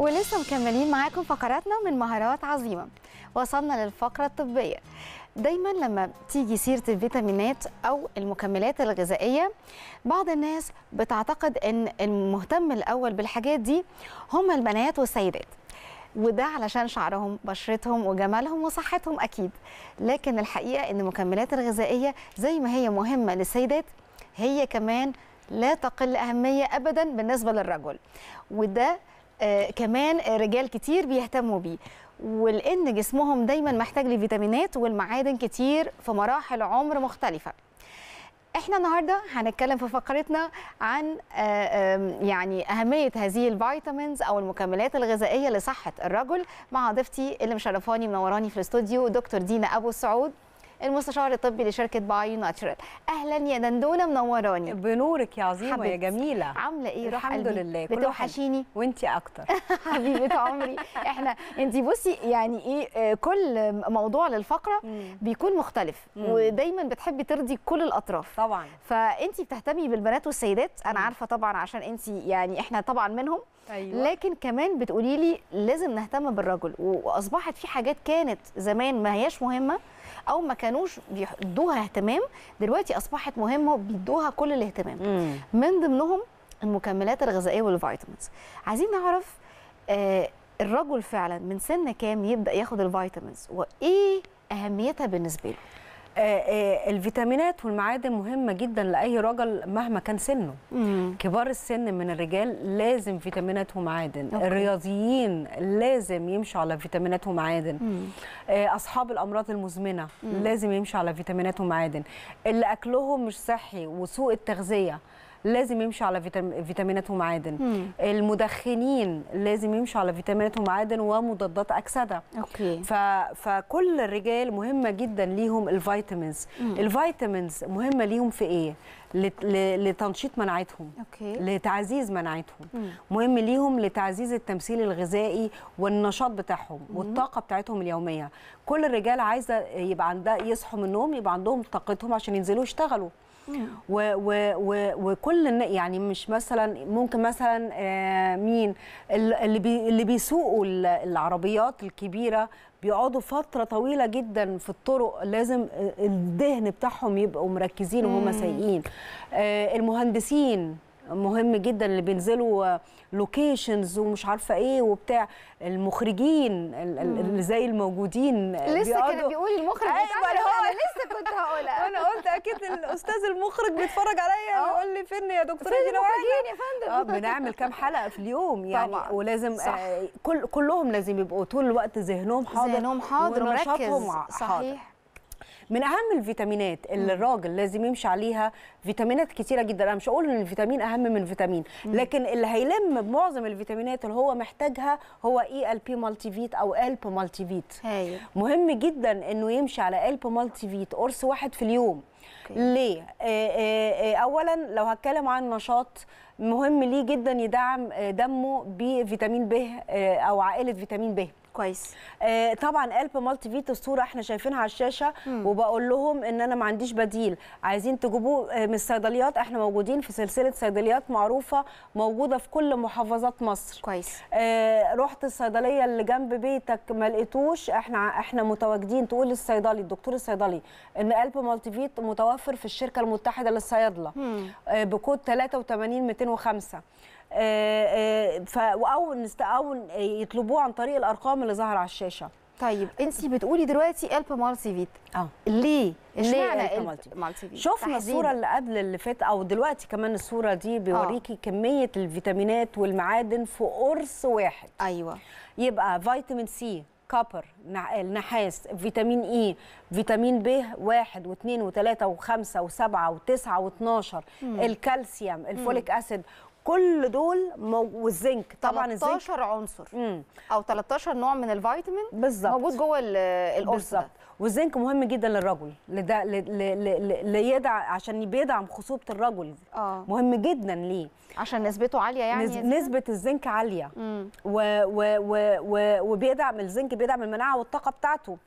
ولسه مكملين معاكم فقراتنا من مهارات عظيمة وصلنا للفقرة الطبية دايما لما تيجي سيرة الفيتامينات أو المكملات الغذائية بعض الناس بتعتقد أن المهتم الأول بالحاجات دي هم البنات والسيدات وده علشان شعرهم بشرتهم وجمالهم وصحتهم أكيد لكن الحقيقة أن المكملات الغذائية زي ما هي مهمة للسيدات هي كمان لا تقل أهمية أبدا بالنسبة للرجل وده آه، كمان رجال كتير بيهتموا بيه ولان جسمهم دايما محتاج لفيتامينات والمعادن كتير في مراحل عمر مختلفه احنا النهارده هنتكلم في فقرتنا عن آه، يعني اهميه هذه الفيتامينز او المكملات الغذائيه لصحه الرجل مع ضيفتي اللي مشرفاني منوراني في الاستوديو دكتور دينا ابو السعود المستشار الطبي لشركه باي ناتشرال اهلا يا دندونه منوراني بنورك يا عظيمه حبيبتي. يا جميله عامله ايه روح الحمد قلبي. لله بتوحشيني وانت اكتر حبيبه عمري احنا انت بصي يعني ايه آه، كل موضوع للفقره مم. بيكون مختلف مم. ودايما بتحبي ترضي كل الاطراف طبعا فانت بتهتمي بالبنات والسيدات انا عارفه طبعا عشان انت يعني احنا طبعا منهم أيوة. لكن كمان بتقولي لي لازم نهتم بالرجل واصبحت في حاجات كانت زمان ما هياش مهمه او ما كانوش بيدوها اهتمام دلوقتي اصبحت مهمه وبيدوها كل الاهتمام مم. من ضمنهم المكملات الغذائيه والفيتامينز عايزين نعرف آه الرجل فعلا من سن كام يبدا ياخد الفيتامينز وايه اهميتها بالنسبه له آه، آه، الفيتامينات والمعادن مهمه جدا لاي رجل مهما كان سنه مم. كبار السن من الرجال لازم فيتامينات ومعادن أوكي. الرياضيين لازم يمشوا على فيتامينات ومعادن مم. آه، اصحاب الامراض المزمنه مم. لازم يمشوا على فيتامينات ومعادن اللي اكلهم مش صحي وسوء التغذيه لازم يمشي على فيتامينات ومعادن مم. المدخنين لازم يمشي على فيتامينات ومعادن ومضادات اكسده أوكي. ف... فكل الرجال مهمه جدا ليهم الفيتامينز مم. الفيتامينز مهمه ليهم في ايه لت... ل... لتنشيط مناعتهم أوكي. لتعزيز مناعتهم مهم ليهم لتعزيز التمثيل الغذائي والنشاط بتاعهم مم. والطاقه بتاعتهم اليوميه كل الرجال عايزه يبقى عندها يصحوا من النوم يبقى عندهم طاقتهم عشان ينزلوا يشتغلوا و و و وكل يعني مش مثلا ممكن مثلا آه، مين اللي بي اللي بيسوقوا العربيات الكبيره بيقعدوا فتره طويله جدا في الطرق لازم آه، الدهن بتاعهم يبقوا مركزين وهم سايقين آه، المهندسين مهم جدا اللي بينزلوا لوكيشنز ومش عارفه ايه وبتاع المخرجين اللي زي الموجودين لسه كان بيقول المخرج ايوه اللي هو لسه كنت هقولها انا قلت اكيد الاستاذ المخرج بيتفرج عليا أه. يقول لي فين يا دكتور فين المخرجين يا فندم اه بنعمل كام حلقه في اليوم يعني طبعا. ولازم آه، صح. آه كل كلهم لازم يبقوا طول الوقت ذهنهم حاضر ذهنهم حاضر ومركز صحيح من اهم الفيتامينات اللي نعم. الراجل لازم يمشي عليها فيتامينات كتيره جدا انا مش هقول ان الفيتامين اهم من فيتامين لكن اللي هيلم بمعظم الفيتامينات اللي هو محتاجها هو اي ال بي مالتي فيت او الب مالتي فيت مهم جدا انه يمشي على الب مالتي فيت قرص واحد في اليوم أوكي. ليه آآ آه، آآ آه، آه، اولا لو هتكلم عن نشاط مهم ليه جدا يدعم دمه بفيتامين ب او عائله فيتامين ب كويس آه طبعا قلب مالتي فيت الصوره احنا شايفينها على الشاشه مم. وبقول لهم ان انا ما عنديش بديل عايزين تجيبوه آه، من الصيدليات احنا موجودين في سلسله صيدليات معروفه موجوده في كل محافظات مصر كويس آه رحت الصيدليه اللي جنب بيتك ما لقيتوش احنا احنا متواجدين تقول للصيدلي الدكتور الصيدلي ان قلب مالتي فيت متوفر في الشركه المتحده للصيادله آه بكود 83 205 آه، آه، او او يطلبوه عن طريق الارقام اللي ظهر على الشاشه طيب انت بتقولي دلوقتي الب مالتي فيت اه ليه اشمعنى الب مالتي فيت شفنا الصوره اللي قبل اللي فات او دلوقتي كمان الصوره دي آه. بيوريكي آه. كميه الفيتامينات والمعادن في قرص واحد ايوه يبقى فيتامين سي كوبر نحاس فيتامين اي فيتامين ب واحد واثنين وثلاثة وخمسة وسبعة وتسعة واثناشر الكالسيوم الفوليك اسيد كل دول والزنك طبعا الزنك 13 عنصر مم. او 13 نوع من الفيتامين بالزبط. موجود جوه القرص والزنك مهم جدا للرجل لده ليدع عشان بيدعم خصوبه الرجل آه. مهم جدا ليه عشان نسبته عاليه يعني نز... نسبه الزنك عاليه و... و... و... و... وبيدعم الزنك بيدعم المناعه والطاقه بتاعته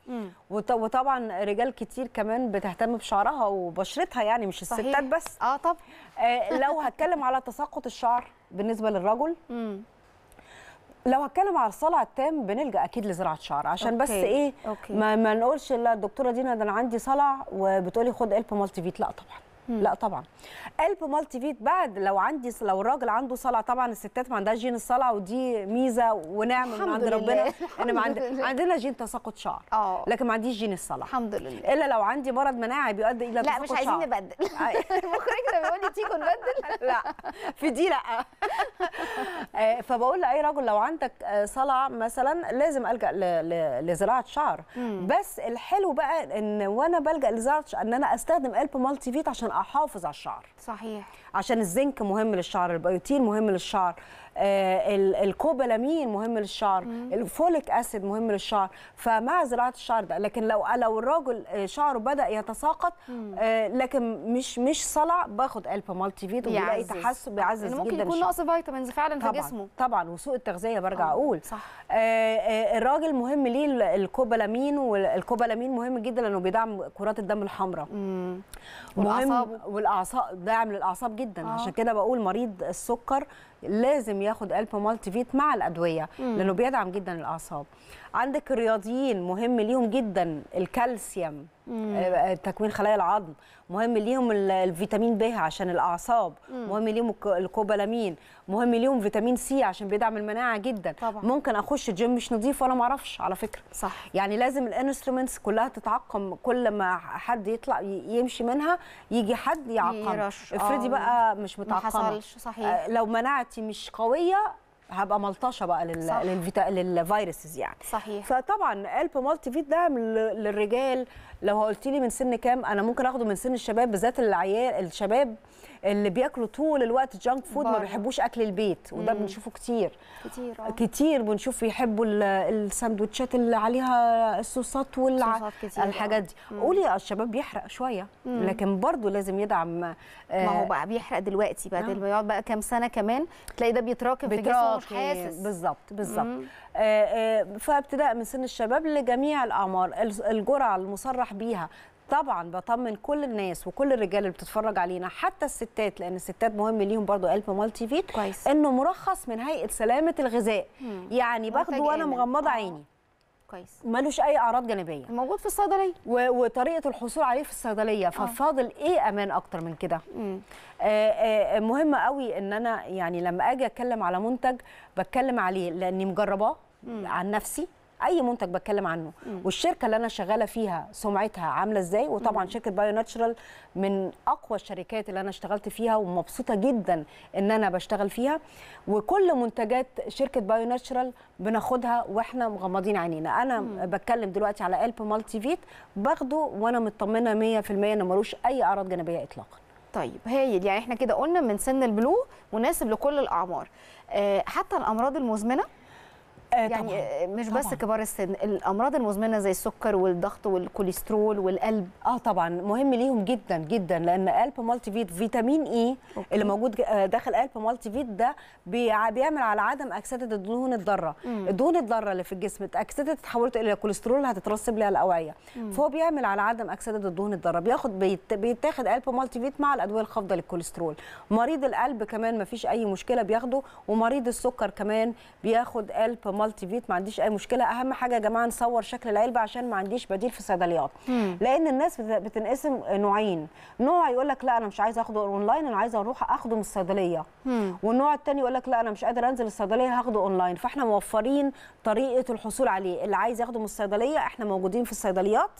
وط... وطبعا رجال كتير كمان بتهتم بشعرها وبشرتها يعني مش الستات بس اه طب آه لو هتكلم على تساقط الشعر بالنسبه للرجل مم. لو هتكلم على الصلع التام بنلجا اكيد لزراعه شعر عشان أوكي. بس ايه أوكي. ما, ما نقولش لا الدكتوره دينا ده انا عندي صلع وبتقولي خد الب مالتي فيت لا طبعا مم. لا طبعا قلب مالتي فيت بعد لو عندي لو الراجل عنده صلع طبعا الستات ما عندهاش جين الصلع ودي ميزه ونعمه من عند لله. ربنا ان ما لله. عندنا جين تساقط شعر أوه. لكن ما عنديش جين الصلع الحمد لله الا لو عندي مرض مناعي بيؤدي الى لا مش عايزين نبدل مخرجنا بيقول لي تيجوا نبدل لا في دي لا آه، فبقول لاي راجل لو عندك آه، صلع مثلا لازم الجا لزراعه شعر مم. بس الحلو بقى ان وانا بلجا لزراعه ان انا استخدم قلب مالتي فيت عشان احافظ على الشعر صحيح عشان الزنك مهم للشعر البيوتين مهم للشعر آه، الكوبالامين مهم للشعر الفوليك اسيد مهم للشعر فمع زراعه الشعر ده لكن لو لو الراجل آه، شعره بدا يتساقط آه، لكن مش مش صلع باخد الب مالتي فيت وبلاقي تحسن بيعزز جدا ممكن يكون نقص فيتامينز فعلا في جسمه طبعا وسوء التغذيه برجع اقول صح الراجل مهم ليه الكوبالامين والكوبالامين مهم جدا لانه بيدعم كرات الدم الحمراء والاعصاب والاعصاب داعم للاعصاب جدا آه. عشان كده بقول مريض السكر لازم ياخد الب مالتي فيت مع الادويه مم. لانه بيدعم جدا الاعصاب عندك الرياضيين مهم ليهم جدا الكالسيوم آه، آه، تكوين خلايا العظم مهم ليهم الفيتامين ب عشان الاعصاب مم. مهم ليهم الكوبالامين مهم ليهم فيتامين سي عشان بيدعم المناعه جدا طبعا. ممكن اخش جيم مش نظيف وانا ما اعرفش على فكره صح يعني لازم الانسترومنتس كلها تتعقم كل ما حد يطلع يمشي منها يجي حد يعقم افرضي آه. بقى مش متعقمه صحيح لو مناعتي مش قويه هبقى ملطشه بقى للفيتا... للفيروسز يعني صحيح فطبعا الب مالتي فيت ده للرجال لو قلت لي من سن كام انا ممكن اخده من سن الشباب بالذات العيال الشباب اللي بياكلوا طول الوقت جانك فود ما بيحبوش اكل البيت وده بنشوفه كتير كتير آه. كتير بنشوف بيحبوا السندوتشات اللي عليها الصوصات والحاجات آه. دي قولي الشباب بيحرق شويه مم. لكن برضه لازم يدعم آه ما هو بقى بيحرق دلوقتي بعد نعم. آه. بيقعد بقى كام سنه كمان تلاقي ده بيتراكم في جسمه حاسس بالظبط بالظبط آه، آه، فابتداء من سن الشباب لجميع الاعمار الجرعه المصرح بيها طبعا بطمن كل الناس وكل الرجال اللي بتتفرج علينا حتى الستات لان الستات مهم ليهم برضو قلب مالتي فيت كويس. انه مرخص من هيئه سلامه الغذاء مم. يعني باخده وانا مغمضه آه. عيني كويس ملوش اي اعراض جانبيه موجود في الصيدليه و... وطريقه الحصول عليه في الصيدليه آه. ففاضل ايه امان اكتر من كده آه، آه، مهم قوي ان انا يعني لما اجي اتكلم على منتج بتكلم عليه لاني مجرباه عن نفسي اي منتج بتكلم عنه مم. والشركه اللي انا شغاله فيها سمعتها عامله ازاي وطبعا مم. شركه بايو ناتشرال من اقوى الشركات اللي انا اشتغلت فيها ومبسوطه جدا ان انا بشتغل فيها وكل منتجات شركه بايو ناتشرال بناخدها واحنا مغمضين عينينا انا مم. بتكلم دلوقتي على الب مالتي فيت باخده وانا مطمنه 100% انه ملوش اي اعراض جانبيه اطلاقا طيب هايل يعني احنا كده قلنا من سن البلوغ مناسب لكل الاعمار آه، حتى الامراض المزمنه آه، يعني طبعا. آه، مش طبعًا. بس كبار السن الامراض المزمنه زي السكر والضغط والكوليسترول والقلب اه طبعا مهم ليهم جدا جدا لان قلب مالتي فيت فيتامين اي e أوكي. اللي موجود آه، داخل قلب مالتي فيت ده بيعمل على عدم اكسده الدهون الضاره الدهون الضاره اللي في الجسم اتاكسدت اتحولت الى كوليسترول هتترسب لها الاوعيه مم. فهو بيعمل على عدم اكسده الدهون الضاره بياخد بيتاخد قلب مالتي فيت مع الادويه الخافضه للكوليسترول مريض القلب كمان ما فيش اي مشكله بياخده ومريض السكر كمان بياخد قلب مالتي فيت ما عنديش اي مشكله اهم حاجه يا جماعه نصور شكل العلبه عشان ما عنديش بديل في الصيدليات لان الناس بتنقسم نوعين نوع يقول لك لا انا مش عايز اخده اونلاين انا عايزه اروح اخده من الصيدليه والنوع الثاني يقول لك لا انا مش قادر انزل الصيدليه هاخده اونلاين فاحنا موفرين طريقه الحصول عليه اللي عايز ياخده من الصيدليه احنا موجودين في الصيدليات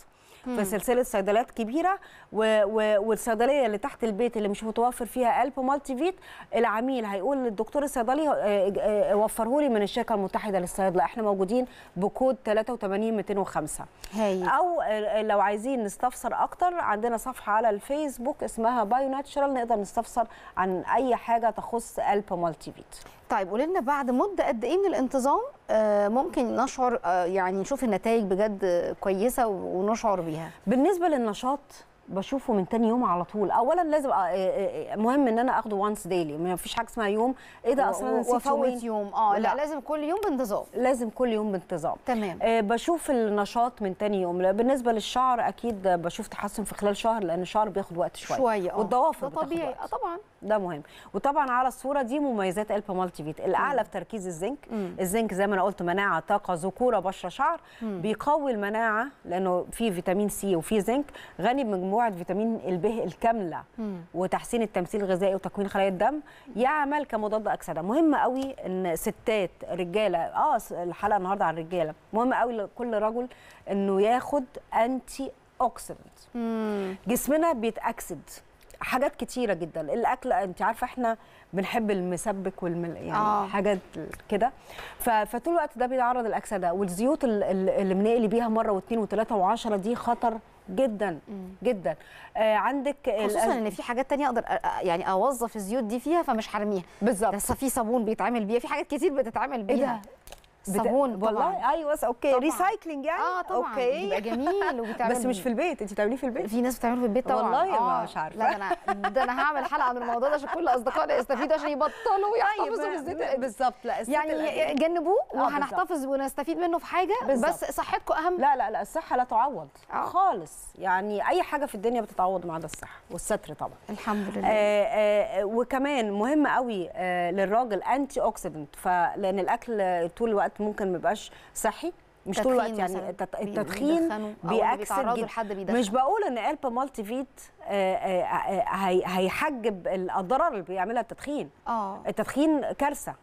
في سلسله صيدليات كبيره و... و... والصيدليه اللي تحت البيت اللي مش متوفر فيها قلب مالتي فيت العميل هيقول للدكتور الصيدلي آه، آه، آه، وفره لي من الشركه المتحده للصيدله احنا موجودين بكود 83205 هي. او لو عايزين نستفسر اكتر عندنا صفحه على الفيسبوك اسمها بايو ناتشرال نقدر نستفسر عن اي حاجه تخص قلب مالتي فيت طيب قولي لنا بعد مده قد ايه من الانتظام آه، ممكن نشعر آه، يعني نشوف النتائج بجد كويسه ونشعر بيها بالنسبه للنشاط بشوفه من تاني يوم على طول اولا لازم آه، مهم ان انا اخده وانس ديلي ما فيش حاجه اسمها يوم ايه ده اصلا نسيت يومين يوم اه لا. لا لازم كل يوم بانتظام لازم كل يوم بانتظام تمام آه بشوف النشاط من تاني يوم بالنسبه للشعر اكيد بشوف تحسن في خلال شهر لان الشعر بياخد وقت شويه شويه والضوافر ده طبيعي طبعا ده مهم وطبعا على الصوره دي مميزات البا مالتي فيت الاعلى في تركيز الزنك مم. الزنك زي ما انا قلت مناعه طاقه ذكوره بشره شعر مم. بيقوي المناعه لانه فيه فيتامين سي وفيه زنك غني بمجموعه فيتامين الب الكامله مم. وتحسين التمثيل الغذائي وتكوين خلايا الدم يعمل كمضاد اكسده مهم قوي ان ستات رجاله اه الحلقه النهارده عن الرجاله مهم قوي لكل رجل انه ياخد انتي اوكسيدنت جسمنا بيتاكسد حاجات كتيره جدا الاكل انت عارفه احنا بنحب المسبك والمل يعني آه. حاجات كده فطول الوقت ده بيتعرض الاكسده والزيوت اللي بنقلي بيها مره واثنين وثلاثه وعشرة دي خطر جدا جدا آه عندك خصوصا الأز... ان في حاجات تانية اقدر يعني اوظف الزيوت دي فيها فمش هرميها بالظبط لسه في صابون بيتعمل بيها في حاجات كتير بتتعمل إيه بيها إيه صابون بت... والله ايوه اوكي طبعًا. ريسايكلينج يعني اه طبعا اوكي بيبقى جميل وبتعمل بس مش في البيت انت بتعمليه في البيت في ناس بتعمله في البيت طبعا والله آه. مش عارفه لا ده انا ده انا هعمل حلقه عن الموضوع ده عشان كل اصدقائنا يستفيدوا عشان يبطلوا يحتفظوا طيب، بالزيت بالظبط لا يعني جنبوه آه، وهنحتفظ ونستفيد منه في حاجه بالزبط. بس صحتكم اهم لا لا لا الصحه لا تعوض آه. خالص يعني اي حاجه في الدنيا بتتعوض ما عدا الصحه والستر طبعا الحمد لله آه، آه، وكمان مهم قوي للراجل انتي اوكسيدنت فلان الاكل طول الوقت الوقت ممكن ما يبقاش صحي مش طول الوقت يعني التدخين بيأكسر جدا مش بقول ان البا مالتي فيت آه، آه، آه، هيحجب الاضرار اللي بيعملها التدخين اه التدخين كارثه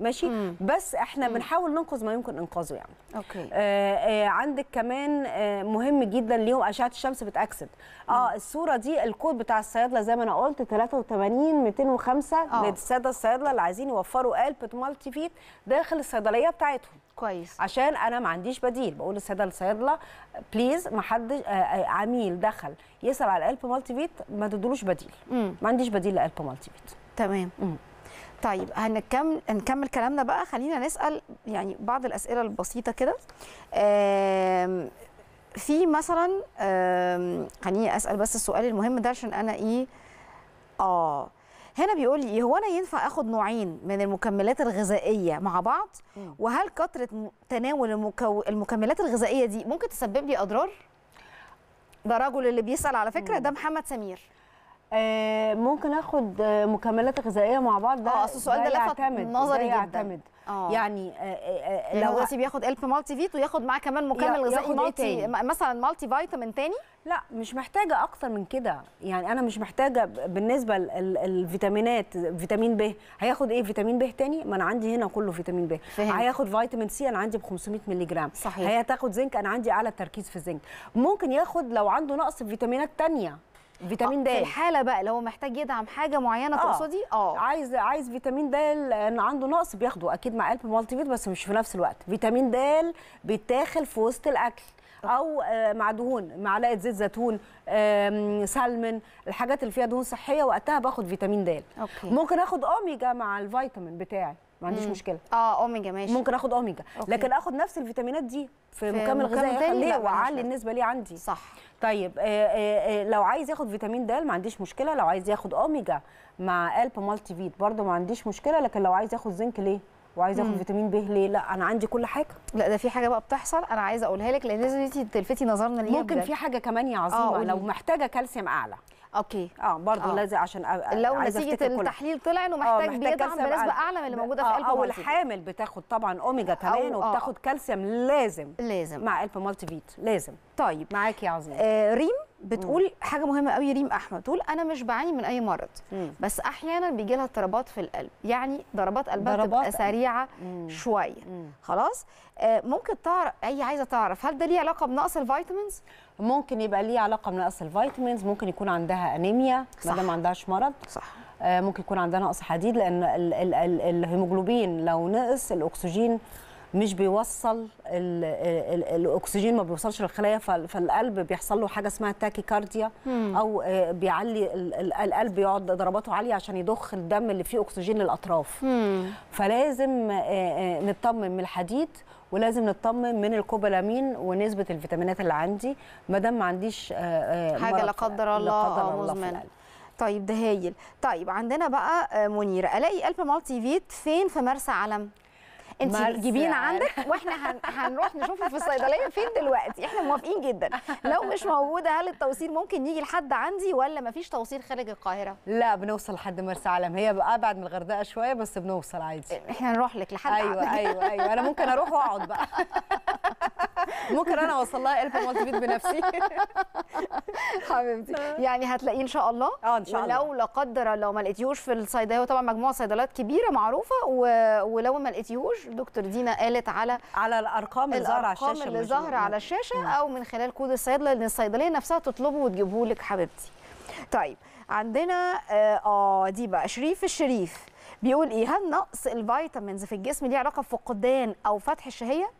ماشي مم. بس احنا مم. بنحاول ننقذ ما يمكن انقاذه يعني اوكي آآ آه، آآ آه، عندك كمان آه، مهم جدا ليهم اشعه الشمس بتاكسد اه الصوره دي الكود بتاع الصيادله زي ما انا قلت 83 205 للساده الصيادله اللي عايزين يوفروا قلب مالتي فيت داخل الصيدليه بتاعتهم كويس عشان انا ما عنديش بديل بقول للساده الصيادله بليز ما حدش عميل دخل يسال على القلب مالتي فيت ما تدولوش بديل مم. ما عنديش بديل لقلب مالتي فيت تمام مم. طيب هنكمل نكمل كلامنا بقى خلينا نسال يعني بعض الاسئله البسيطه كده في مثلا خليني اسال بس السؤال المهم ده عشان انا ايه اه هنا بيقول لي هو انا ينفع اخد نوعين من المكملات الغذائيه مع بعض وهل كثره تناول المكو... المكملات الغذائيه دي ممكن تسبب لي اضرار ده رجل اللي بيسال على فكره ده محمد سمير آه، ممكن اخد آه، مكملات غذائيه مع بعض ده اه السؤال ده لفت نظري جدا يعتمد. آه. يعني،, يعني لو دلوقتي بياخد الف مالتي فيت وياخد معاه كمان مكمل غذائي إيه مالتي مثلا مالتي فيتامين تاني لا مش محتاجه اكتر من كده يعني انا مش محتاجه بالنسبه للفيتامينات فيتامين ب هياخد ايه فيتامين ب تاني ما انا عندي هنا كله فيتامين ب هياخد فيتامين سي انا عندي ب 500 مللي جرام صحيح هياخد زنك انا عندي اعلى تركيز في الزنك ممكن ياخد لو عنده نقص في فيتامينات تانيه فيتامين آه، د في الحاله بقى لو محتاج يدعم حاجه معينه آه. تقصدي اه عايز عايز فيتامين د ان عنده نقص بياخده اكيد مع قلب مالتي فيت بس مش في نفس الوقت فيتامين د بيتاخد في وسط الاكل او آه، مع دهون معلقه زيت زيتون سالمون الحاجات اللي فيها دهون صحيه وقتها باخد فيتامين د ممكن اخد اوميجا مع الفيتامين بتاعي ما عنديش مم. مشكله اه اوميجا ماشي ممكن اخد اوميجا أوكي. لكن اخد نفس الفيتامينات دي في مكمل غذائي ليه واعلي النسبه ليه عندي صح طيب آه، آه، آه، لو عايز ياخد فيتامين د ما عنديش مشكله لو عايز ياخد اوميجا مع الب مالتي فيت برده ما عنديش مشكله لكن لو عايز ياخد زنك ليه وعايز اخد فيتامين ب ليه لا انا عندي كل حاجه لا ده في حاجه بقى بتحصل انا عايزه اقولها لك لان لازم تلفتي نظرنا ليها ممكن في حاجه كمان يا عظيمه لو محتاجه كالسيوم اعلى اوكي اه برضه آه. لازم عشان أ... لو نتيجه التحليل طلع انه آه، محتاج بيدعم بنسبه اعلى من اللي موجوده آه، في الف او الحامل بتاخد طبعا اوميجا كمان وبتاخد وبتاخد كالسيوم لازم لازم مع الف مالتي فيت لازم طيب معاكي يا عظيم آه ريم بتقول مم. حاجه مهمه قوي ريم احمد تقول انا مش بعاني من اي مرض مم. بس احيانا بيجي لها اضطرابات في القلب يعني ضربات قلبها بتبقى سريعه مم. شويه مم. خلاص آه، ممكن تعرف اي عايزه تعرف هل ده ليه علاقه بنقص الفيتامينز ممكن يبقى ليه علاقه بنقص الفيتامينز ممكن يكون عندها انيميا ما دام ما عندهاش مرض صح آه، ممكن يكون عندها نقص حديد لان الهيموجلوبين لو نقص الاكسجين مش بيوصل الـ الـ الاكسجين ما بيوصلش للخلايا فالقلب بيحصل له حاجه اسمها كارديا او آه، بيعلي القلب يقعد ضرباته عاليه عشان يضخ الدم اللي فيه اكسجين للاطراف فلازم نطمن من الحديد ولازم نطمن من الكوبالامين ونسبه الفيتامينات اللي عندي ما دام ما عنديش آه، آه، حاجه لا قدر الله مزمنه طيب ده هايل طيب عندنا بقى آه، منير الاقي الف مالتي فيت فين في مرسى علم انت جيبينا عندك واحنا هنروح نشوفه في الصيدليه فين دلوقتي احنا موافقين جدا لو مش موجوده هل التوصيل ممكن يجي لحد عندي ولا مفيش توصيل خارج القاهره لا بنوصل لحد مرسى علم هي ابعد من الغردقه شويه بس بنوصل عادي احنا هنروح لك لحد ايوه عندك. ايوه ايوه انا ممكن اروح واقعد بقى ممكن انا اوصل لها الف مالتي بيت بنفسي حبيبتي آه. يعني هتلاقيه ان شاء الله اه ان شاء الله ولو لا قدر الله ما لقيتيهوش في الصيدليه وطبعا مجموعه صيدليات كبيره معروفه و... ولو ما لقيتيهوش دكتور دينا قالت على على الارقام اللي ظاهره على الشاشه اللي ظاهره على الشاشه او من خلال كود الصيدله لان الصيدليه نفسها تطلبه وتجيبه لك حبيبتي طيب عندنا آه،, اه دي بقى شريف الشريف بيقول ايه هل نقص الفيتامينز في الجسم ليه علاقه بفقدان او فتح الشهيه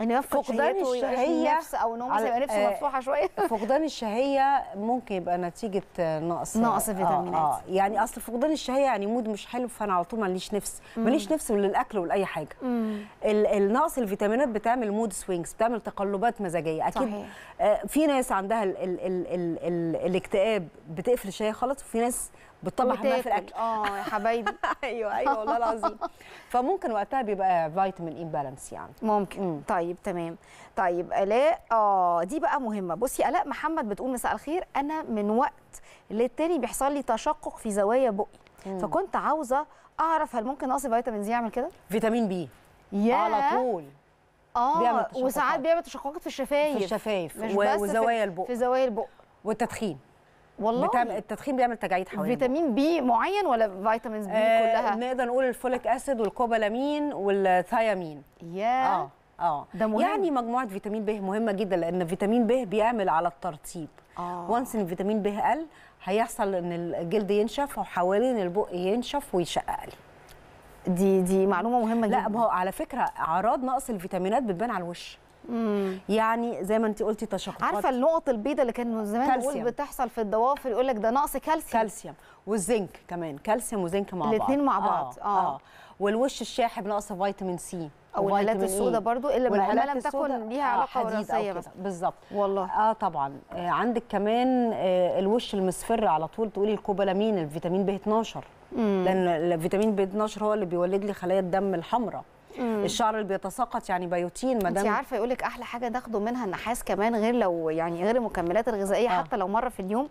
انه فقدان الشهيه او نومه على... نفسه مفتوحه آه، شويه فقدان الشهيه ممكن يبقى نتيجه نقص نقص آه، فيتامينات آه, آه يعني اصل فقدان الشهيه يعني مود مش حلو فانا على طول ماليش نفس ماليش نفس للاكل ولا اي حاجه النقص الفيتامينات بتعمل مود سوينجز بتعمل تقلبات مزاجيه اكيد صحيح. آه في ناس عندها ال ال ال ال الاكتئاب بتقفل الشهيه خالص وفي ناس بتطلع ما في الاكل اه يا حبايبي ايوه ايوه والله العظيم فممكن وقتها بيبقى فيتامين اي بالانس يعني ممكن مم. طيب تمام طيب الاء اه دي بقى مهمه بصي الاء محمد بتقول مساء الخير انا من وقت للتاني بيحصل لي تشقق في زوايا بقي مم. فكنت عاوزه اعرف هل ممكن اقصي فيتامين زي يعمل كده فيتامين بي يا على طول اه بيعمل وساعات بيعمل تشققات في الشفايف في الشفايف و... وزوايا البق في زوايا البق والتدخين والله بتعمل التدخين بيعمل تجاعيد حوالين فيتامين بي معين ولا فيتامينز بي آه كلها نقدر نقول الفوليك اسيد والكوبالامين والثيامين يا اه اه ده مهم. يعني مجموعه فيتامين ب مهمه جدا لان فيتامين ب بيعمل على الترطيب آه. وانس ان فيتامين ب قل هيحصل ان الجلد ينشف وحوالين البق ينشف ويشقق لي دي دي معلومه مهمه جدا لا ما هو على فكره اعراض نقص الفيتامينات بتبان على الوش يعني زي ما انت قلتي تشققات عارفه النقط البيضاء اللي كانوا زمان نقول بتحصل في الضوافر يقول لك ده نقص كالسيوم كالسيوم والزنك كمان كالسيوم وزنك مع بعض الاثنين مع بعض اه, آه. آه. والوش الشاحب ناقص فيتامين سي او الحالات إيه. السوداء إيه؟ برضو الا ما لم تكن ليها علاقه وراثيه بالظبط والله اه طبعا آه عندك كمان آه الوش المصفر على طول تقولي الكوبالامين الفيتامين ب 12 لان الفيتامين ب 12 هو اللي بيولد لي خلايا الدم الحمراء مم. الشعر اللي بيتساقط يعني بيوتين ما دام انت عارفه يقول لك احلى حاجه تاخده منها النحاس كمان غير لو يعني غير المكملات الغذائيه آه. حتى لو مره في اليوم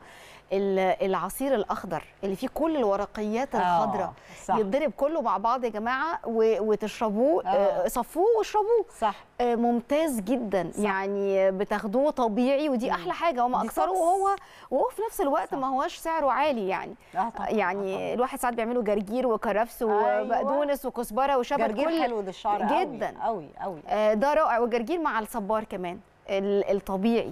العصير الاخضر اللي فيه كل الورقيات آه، الخضراء يتضرب كله مع بعض يا جماعه وتشربوه أوه. آه، صفوه واشربوه صح آه، ممتاز جدا صح. يعني بتاخدوه طبيعي ودي احلى حاجه وما اكثره وهو وهو في نفس الوقت صح. ما هوش سعره عالي يعني آه طبعا. يعني آه طبعا. الواحد ساعات بيعملوا جرجير وكرفس أيوة. وبقدونس وكزبره وشبر جرجير حلو للشعر جدا قوي قوي ده رائع وجرجير مع الصبار كمان الطبيعي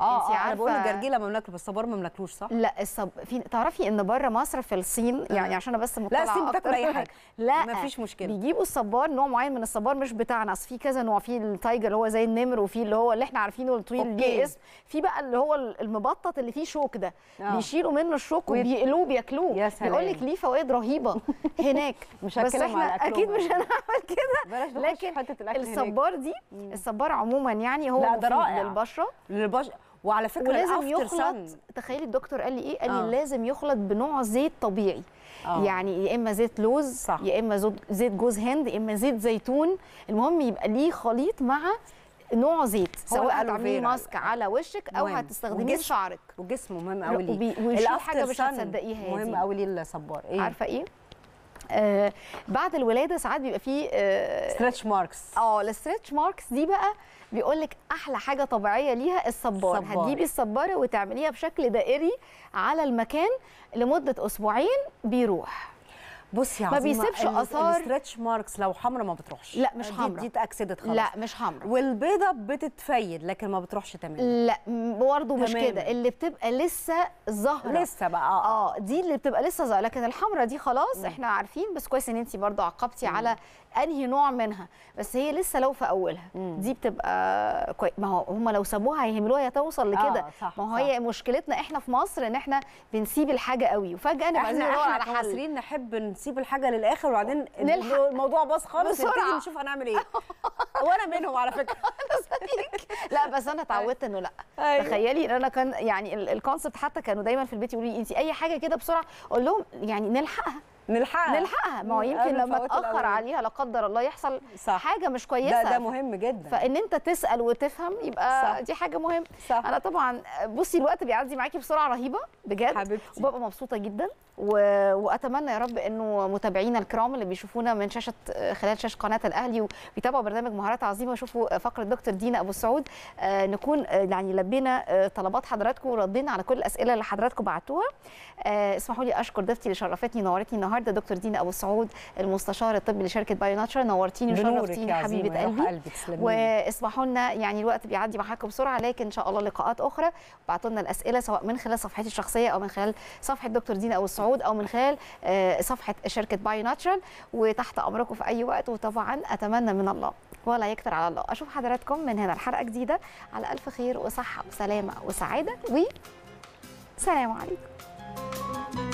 اه, آه، انت عارفه انا بقول الجرجيله ما بناكله بس الصبار ما بناكلوش صح؟ لا الصب في تعرفي ان بره مصر في الصين آه. يعني عشان انا بس مطلعه لا الصين بتاكل اي حاجه لا مفيش مشكله بيجيبوا الصبار نوع معين من الصبار مش بتاعنا اصل في كذا نوع في التايجر اللي هو زي النمر وفي اللي هو اللي احنا عارفينه الطويل ليه اسم في بقى اللي هو المبطط اللي فيه شوك ده أوه. بيشيلوا منه الشوك وبيقلوه بياكلوه بيقول لك ليه فوائد رهيبه هناك مش بس احنا اكيد مش هنعمل كده لكن الصبار دي الصبار عموما يعني هو للبشره للبشره وعلى فكره ولازم يخلط تخيلي الدكتور قال لي ايه قال لي آه. لازم يخلط بنوع زيت طبيعي آه. يعني يا اما زيت لوز صح. يا اما زيت جوز هند يا اما زيت زيتون المهم يبقى ليه خليط مع نوع زيت سواء هتعملي ماسك على وشك او هتستخدميه في شعرك وجسمه مهم قوي ليه حاجه مش هتصدقيها مهم قوي للصبار ايه عارفه ايه آه، بعد الولاده ساعات بيبقى فيه ستريتش ماركس اه, آه، الستريتش ماركس دي بقى بيقول لك احلى حاجه طبيعيه ليها الصبار هتجيبي الصباره وتعمليها بشكل دائري على المكان لمده اسبوعين بيروح بصي ما بيسيبش اثار ستريتش ماركس لو حمرا ما بتروحش لا مش حمرا دي اتاكسدت خلاص لا مش حمرا والبيضه بتتفيد لكن ما بتروحش تماما لا برضه مش كده اللي بتبقى لسه ظاهره لسه بقى آه،, آه. اه دي اللي بتبقى لسه ظاهره لكن الحمرا دي خلاص احنا عارفين بس كويس ان انت برضه عقبتي على انهي نوع منها بس هي لسه لو في اولها مم. دي بتبقى كويس ما هو هم لو سابوها هيهملوها هي توصل لكده آه ما هو هي مشكلتنا احنا في مصر ان احنا بنسيب الحاجه قوي وفجاه نبقى احنا اه احنا على نحب نسيب الحاجه للاخر وبعدين الموضوع باظ خالص بسرعه نشوف هنعمل ايه وانا منهم على فكره لا بس انا اتعودت انه لا أيوه. تخيلي ان انا كان يعني الكونسبت حتى كانوا دايما في البيت يقولوا لي انت اي حاجه كده بسرعه اقول لهم يعني نلحقها نلحقها نلحقها ما هو يمكن لما تاخر عليها لا قدر الله يحصل صح. حاجه مش كويسه ده, ده مهم جدا فان انت تسال وتفهم يبقى صح. دي حاجه مهمه صح. انا طبعا بصي الوقت بيعدي معاكي بسرعه رهيبه بجد حبيبتي وببقى مبسوطه جدا و... واتمنى يا رب انه متابعينا الكرام اللي بيشوفونا من شاشه خلال شاشه قناه الاهلي وبيتابعوا برنامج مهارات عظيمه ويشوفوا فقره دكتور دينا ابو سعود آه، نكون آه، يعني لبينا آه، طلبات حضراتكم وردينا على كل الاسئله اللي حضراتكم بعتوها اسمحوا لي اشكر ضيفتي اللي شرفتني نورتني النهارده النهارده دكتور دينا ابو سعود المستشار الطبي لشركه بايو ناتشر نورتيني وشرفتيني حبيبه قلبي واصبحوا لنا يعني الوقت بيعدي معاكم بسرعه لكن ان شاء الله لقاءات اخرى ابعتوا لنا الاسئله سواء من خلال صفحتي الشخصيه او من خلال صفحه دكتور دينا ابو سعود او من خلال آه، صفحه شركه بايو ناتشرال وتحت امركم في اي وقت وطبعا اتمنى من الله ولا يكتر على الله اشوف حضراتكم من هنا الحلقه جديده على الف خير وصحه وسلامه وسعاده و سلام عليكم